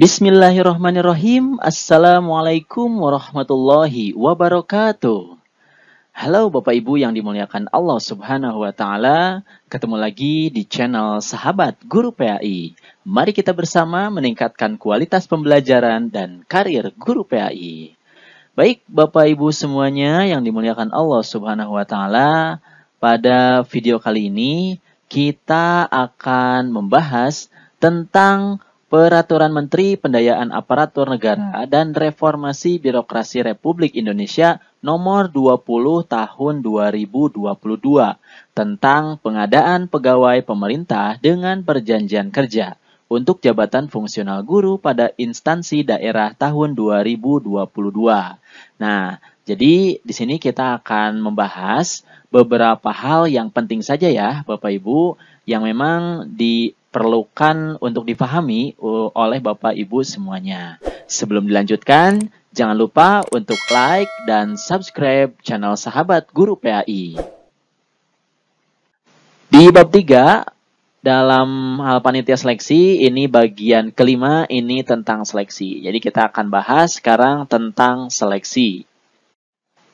Bismillahirrahmanirrahim. Assalamualaikum warahmatullahi wabarakatuh. Halo Bapak Ibu yang dimuliakan Allah Subhanahu wa taala, ketemu lagi di channel Sahabat Guru PAI. Mari kita bersama meningkatkan kualitas pembelajaran dan karir guru PAI. Baik, Bapak Ibu semuanya yang dimuliakan Allah Subhanahu wa taala, pada video kali ini kita akan membahas tentang Peraturan Menteri Pendayaan Aparatur Negara hmm. dan Reformasi Birokrasi Republik Indonesia Nomor 20 Tahun 2022 tentang pengadaan pegawai pemerintah dengan perjanjian kerja untuk jabatan fungsional guru pada instansi daerah tahun 2022. Nah, jadi di sini kita akan membahas beberapa hal yang penting saja ya, Bapak Ibu, yang memang di perlukan untuk dipahami uh, oleh Bapak Ibu semuanya. Sebelum dilanjutkan, jangan lupa untuk like dan subscribe channel Sahabat Guru PAI. Di bab 3 dalam hal panitia seleksi ini bagian kelima ini tentang seleksi. Jadi kita akan bahas sekarang tentang seleksi.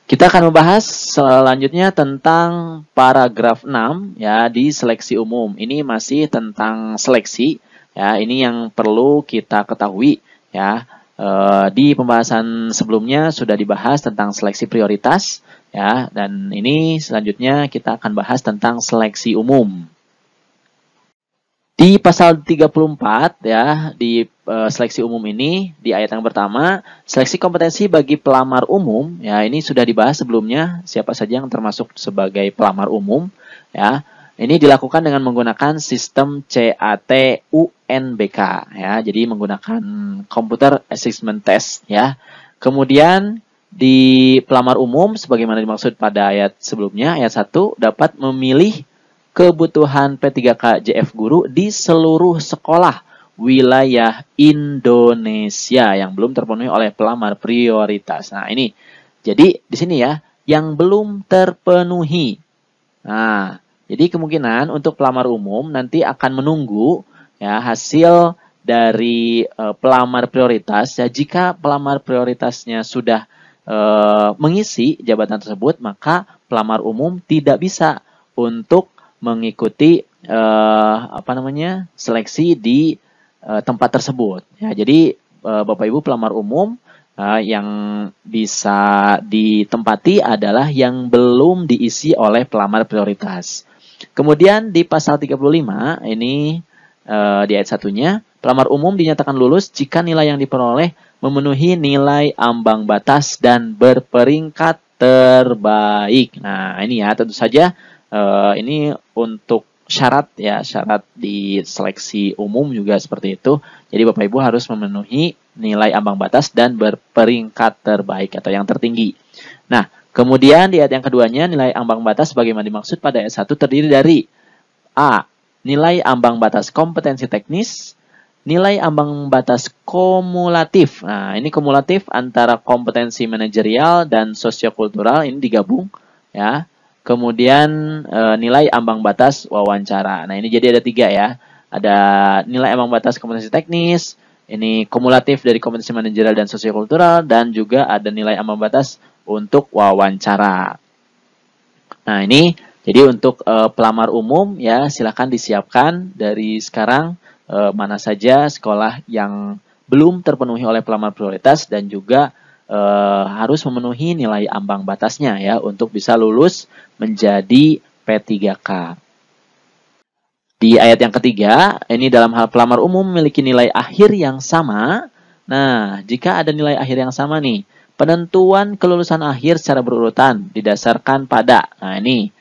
Kita akan membahas selanjutnya tentang paragraf 6 ya di seleksi umum. Ini masih tentang seleksi ya. Ini yang perlu kita ketahui ya. E, di pembahasan sebelumnya sudah dibahas tentang seleksi prioritas ya dan ini selanjutnya kita akan bahas tentang seleksi umum. Di pasal 34 ya, di uh, seleksi umum ini di ayat yang pertama, seleksi kompetensi bagi pelamar umum, ya ini sudah dibahas sebelumnya siapa saja yang termasuk sebagai pelamar umum, ya. Ini dilakukan dengan menggunakan sistem CAT UNBK ya. Jadi menggunakan komputer assessment test ya. Kemudian di pelamar umum sebagaimana dimaksud pada ayat sebelumnya ayat 1 dapat memilih kebutuhan P3K JF Guru di seluruh sekolah wilayah Indonesia yang belum terpenuhi oleh pelamar prioritas. Nah, ini. Jadi di sini ya, yang belum terpenuhi. Nah, jadi kemungkinan untuk pelamar umum nanti akan menunggu ya hasil dari e, pelamar prioritas. Ya, jika pelamar prioritasnya sudah e, mengisi jabatan tersebut, maka pelamar umum tidak bisa untuk mengikuti uh, apa namanya seleksi di uh, tempat tersebut. Ya, jadi uh, Bapak Ibu pelamar umum uh, yang bisa ditempati adalah yang belum diisi oleh pelamar prioritas. Kemudian di pasal 35 ini uh, di ayat satunya pelamar umum dinyatakan lulus jika nilai yang diperoleh memenuhi nilai ambang batas dan berperingkat terbaik. Nah, ini ya tentu saja Uh, ini untuk syarat ya syarat di seleksi umum juga seperti itu. Jadi Bapak Ibu harus memenuhi nilai ambang batas dan berperingkat terbaik atau yang tertinggi. Nah, kemudian di ayat yang keduanya nilai ambang batas bagaimana dimaksud pada ayat 1 terdiri dari A. Nilai ambang batas kompetensi teknis, nilai ambang batas kumulatif. Nah, ini kumulatif antara kompetensi manajerial dan sosiokultural ini digabung ya Kemudian e, nilai ambang batas wawancara. Nah ini jadi ada tiga ya. Ada nilai ambang batas kompetensi teknis, ini kumulatif dari kompetensi manajerial dan sosiokultural, dan juga ada nilai ambang batas untuk wawancara. Nah ini jadi untuk e, pelamar umum ya silakan disiapkan dari sekarang e, mana saja sekolah yang belum terpenuhi oleh pelamar prioritas dan juga e, harus memenuhi nilai ambang batasnya ya untuk bisa lulus menjadi P3K. Di ayat yang ketiga, ini dalam hal pelamar umum memiliki nilai akhir yang sama. Nah, jika ada nilai akhir yang sama nih, penentuan kelulusan akhir secara berurutan didasarkan pada. Nah, ini.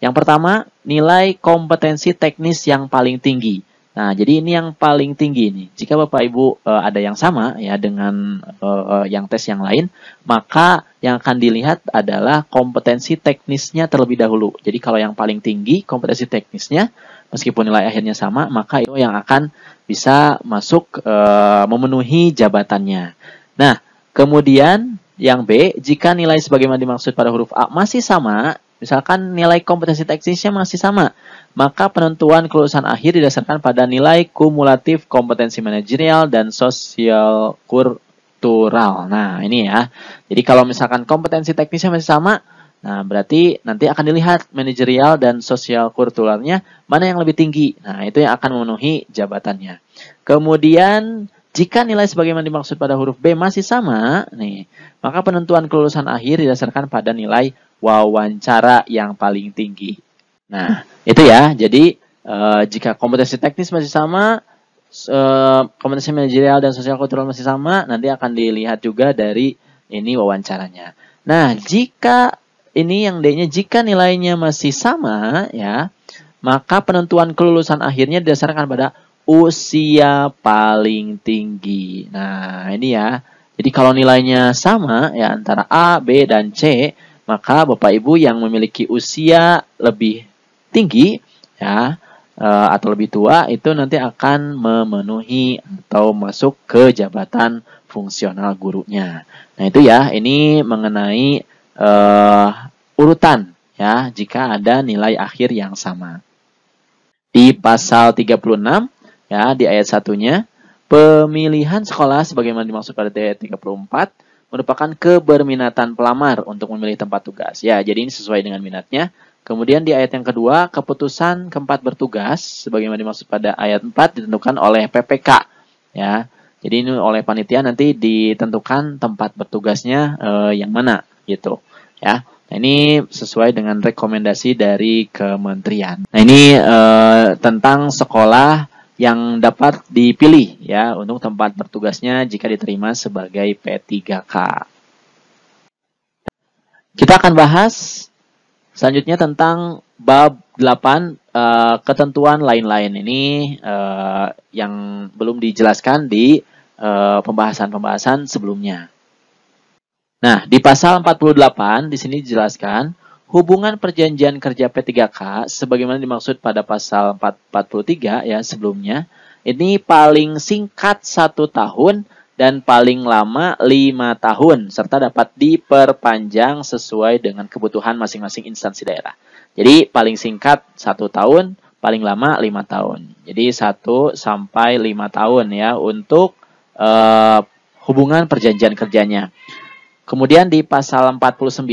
Yang pertama, nilai kompetensi teknis yang paling tinggi. Nah, jadi ini yang paling tinggi ini Jika Bapak Ibu e, ada yang sama ya dengan e, e, yang tes yang lain, maka yang akan dilihat adalah kompetensi teknisnya terlebih dahulu. Jadi kalau yang paling tinggi kompetensi teknisnya, meskipun nilai akhirnya sama, maka itu yang akan bisa masuk e, memenuhi jabatannya. Nah, kemudian yang B, jika nilai sebagaimana dimaksud pada huruf A masih sama, Misalkan nilai kompetensi teknisnya masih sama, maka penentuan kelulusan akhir didasarkan pada nilai kumulatif kompetensi manajerial dan sosial kultural. Nah, ini ya. Jadi kalau misalkan kompetensi teknisnya masih sama, nah berarti nanti akan dilihat manajerial dan sosial kulturalnya mana yang lebih tinggi. Nah, itu yang akan memenuhi jabatannya. Kemudian jika nilai sebagaimana dimaksud pada huruf B masih sama, nih, maka penentuan kelulusan akhir didasarkan pada nilai wawancara yang paling tinggi. Nah, hmm. itu ya. Jadi uh, jika kompetensi teknis masih sama, uh, kompetensi manajerial dan sosial kultural masih sama, nanti akan dilihat juga dari ini wawancaranya. Nah, jika ini yang D-nya jika nilainya masih sama ya, maka penentuan kelulusan akhirnya didasarkan pada usia paling tinggi. Nah, ini ya. Jadi kalau nilainya sama ya antara A, B dan C, maka Bapak Ibu yang memiliki usia lebih tinggi ya eh, atau lebih tua itu nanti akan memenuhi atau masuk ke jabatan fungsional gurunya. Nah, itu ya, ini mengenai uh, urutan ya jika ada nilai akhir yang sama. Di pasal 36 ya di ayat satunya pemilihan sekolah sebagaimana dimaksud pada ayat 34 merupakan keberminatan pelamar untuk memilih tempat tugas. Ya, jadi ini sesuai dengan minatnya. Kemudian di ayat yang kedua, keputusan keempat bertugas sebagaimana dimaksud pada ayat 4 ditentukan oleh PPK ya. Jadi ini oleh panitia nanti ditentukan tempat bertugasnya eh, yang mana gitu ya. Nah, ini sesuai dengan rekomendasi dari kementerian. Nah, ini eh, tentang sekolah yang dapat dipilih ya untuk tempat bertugasnya jika diterima sebagai P3K. Kita akan bahas selanjutnya tentang bab 8 uh, eh, ketentuan lain-lain ini uh, yang belum dijelaskan di eh, pembahasan-pembahasan uh, sebelumnya. Nah, di pasal 48 di sini dijelaskan Hubungan perjanjian kerja P3K sebagaimana dimaksud pada pasal 443 ya sebelumnya, ini paling singkat satu tahun dan paling lama lima tahun serta dapat diperpanjang sesuai dengan kebutuhan masing-masing instansi daerah. Jadi paling singkat satu tahun, paling lama lima tahun. Jadi satu sampai lima tahun ya untuk uh, hubungan perjanjian kerjanya. Kemudian di pasal 49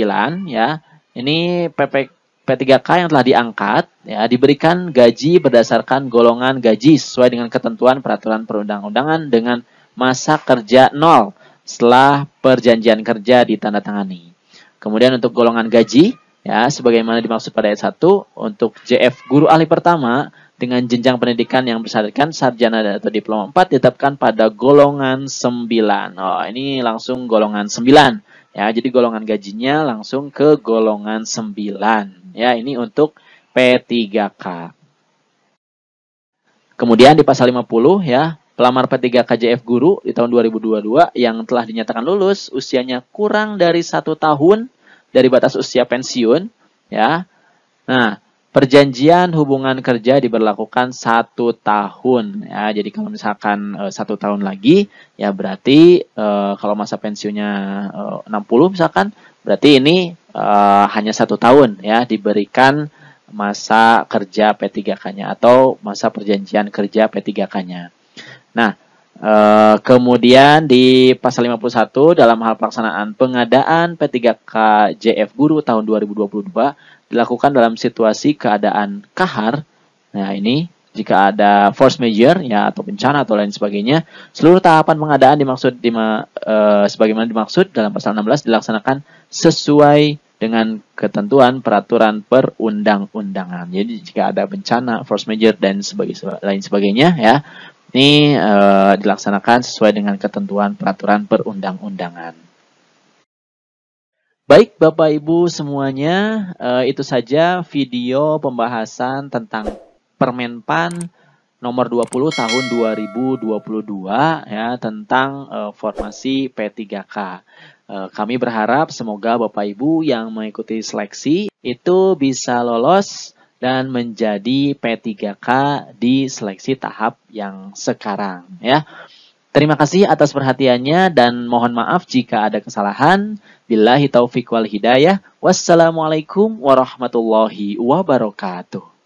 ya ini PP, P3K yang telah diangkat ya diberikan gaji berdasarkan golongan gaji sesuai dengan ketentuan peraturan perundang-undangan dengan masa kerja nol setelah perjanjian kerja ditandatangani. Kemudian untuk golongan gaji ya sebagaimana dimaksud pada ayat 1 untuk JF guru ahli pertama dengan jenjang pendidikan yang bersyaratkan sarjana atau diploma 4 ditetapkan pada golongan 9. Oh, ini langsung golongan 9 Ya, jadi golongan gajinya langsung ke golongan 9. Ya, ini untuk P3K. Kemudian di pasal 50 ya, pelamar P3K JF Guru di tahun 2022 yang telah dinyatakan lulus usianya kurang dari satu tahun dari batas usia pensiun ya. Nah, Perjanjian hubungan kerja diberlakukan satu tahun ya. Jadi kalau misalkan e, satu tahun lagi ya berarti e, kalau masa pensiunnya e, eh, 60 misalkan berarti ini e, hanya satu tahun ya diberikan masa kerja P3K-nya atau masa perjanjian kerja P3K-nya. Nah, Eh, kemudian di pasal 51 dalam hal pelaksanaan pengadaan P3K JF Guru tahun 2022 dilakukan dalam situasi keadaan kahar. Nah, ini jika ada force major ya atau bencana atau lain sebagainya, seluruh tahapan pengadaan dimaksud dima, e, sebagaimana dimaksud dalam pasal 16 dilaksanakan sesuai dengan ketentuan peraturan perundang-undangan. Jadi jika ada bencana, force major dan sebagainya, lain sebagainya ya, ini e, dilaksanakan sesuai dengan ketentuan peraturan perundang-undangan. Baik Bapak Ibu semuanya, e, itu saja video pembahasan tentang Permenpan nomor 20 tahun 2022 ya tentang e, formasi P3K kami berharap semoga Bapak Ibu yang mengikuti seleksi itu bisa lolos dan menjadi P3K di seleksi tahap yang sekarang ya. Terima kasih atas perhatiannya dan mohon maaf jika ada kesalahan. bila taufiq wal hidayah. Wassalamualaikum warahmatullahi wabarakatuh.